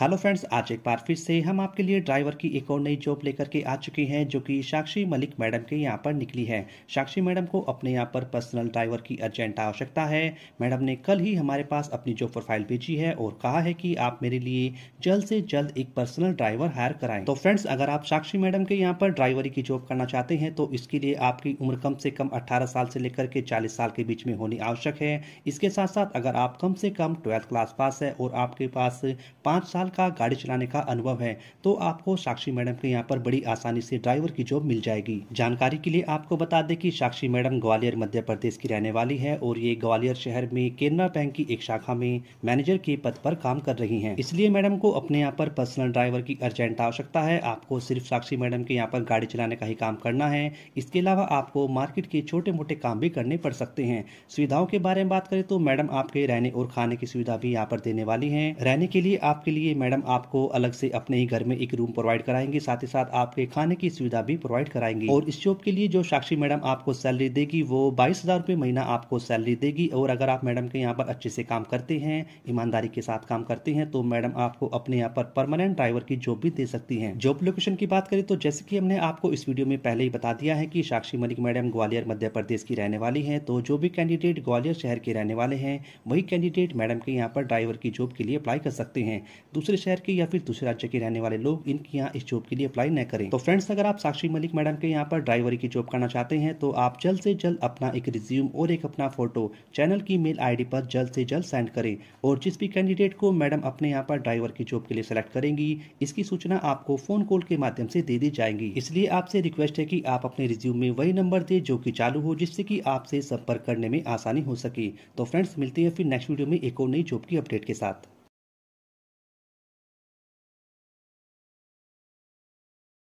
hello friends आज एक बार फिर से हम आपके लिए ड्राइवर की एक और नई जॉब लेकर के आ चुके हैं जो कि साक्षी मलिक मैडम के यहाँ पर निकली है साक्षी मैडम को अपने यहाँ पर पर्सनल ड्राइवर की अर्जेंट आवश्यकता है मैडम ने कल ही हमारे पास अपनी जॉब प्रोफाइल भेजी है और कहा है कि आप मेरे लिए जल्द से जल्द एक पर्सनल ड्राइवर हायर कराएं तो फ्रेंड्स अगर आप साक्षी मैडम के यहाँ पर ड्राइवरी की जॉब करना चाहते हैं तो इसके लिए आपकी उम्र कम से कम अट्ठारह साल से लेकर के चालीस साल के बीच में होनी आवश्यक है इसके साथ साथ अगर आप कम से कम ट्वेल्थ क्लास पास है और आपके पास पाँच साल साल का गाड़ी चलाने का अनुभव है तो आपको साक्षी मैडम के यहाँ पर बड़ी आसानी से ड्राइवर की जॉब मिल जाएगी जानकारी के लिए आपको बता दें कि साक्षी मैडम ग्वालियर मध्य प्रदेश की रहने वाली है और ये ग्वालियर शहर में केनरा बैंक की एक शाखा में मैनेजर के पद पर काम कर रही है इसलिए मैडम को अपने यहाँ पर पर्सनल ड्राइवर की अर्जेंट आवश्यकता है आपको सिर्फ साक्षी मैडम के यहाँ पर गाड़ी चलाने का ही काम करना है इसके अलावा आपको मार्केट के छोटे मोटे काम भी करने पड़ सकते हैं सुविधाओं के बारे में बात करें तो मैडम आपके रहने और खाने की सुविधा भी यहाँ पर देने वाली है रहने के लिए आपके लिए मैडम आपको अलग से अपने ही घर में एक रूम प्रोवाइड कराएंगी साथ ही साथ आपके खाने की सुविधा भी प्रोवाइड कराएंगी और इस जॉब के लिए जो साक्षी मैडम आपको सैलरी देगी वो बाईस हजार रुपये महीना आपको सैलरी देगी और अगर आप मैडम के यहाँ पर अच्छे से काम करते हैं ईमानदारी के साथ काम करते हैं तो मैडम आपको अपने यहाँ पर परमानेंट ड्राइवर की जॉब भी दे सकती है जॉब लोकेशन की बात करें तो जैसे की हमने आपको इस वीडियो में पहले ही बता दिया है की साक्षी मलिक मैडम ग्वालियर मध्य प्रदेश की रहने वाली है तो जो भी कैंडिडेट ग्वालियर शहर के रहने वाले हैं वही कैंडिडेट मैडम के यहाँ पर ड्राइवर की जॉब के लिए अप्लाई कर सकते हैं दूसरे शहर के या फिर दूसरे राज्य के रहने वाले लोग इनके यहाँ इस जॉब के लिए अप्लाई न करें तो फ्रेंड्स अगर आप साक्षी मलिक मैडम के यहाँ पर ड्राइवरी की जॉब करना चाहते हैं तो आप जल्द से जल्द अपना एक रिज्यूम और एक अपना फोटो चैनल की मेल आई पर जल्द से जल्द सेंड करें और जिस भी कैंडिडेट को मैडम अपने यहाँ पर ड्राइवर की जॉब के लिए सिलेक्ट करेंगी इसकी सूचना आपको फोन कॉल के माध्यम से दे दी जाएंगी इसलिए आपसे रिक्वेस्ट है की आप अपने रिज्यूम में वही नंबर दें जो की चालू हो जिससे की आपसे संपर्क करने में आसानी हो सके तो फ्रेंड्स मिलते हैं फिर नेक्स्ट वीडियो में एक और नई जॉब की अपडेट के साथ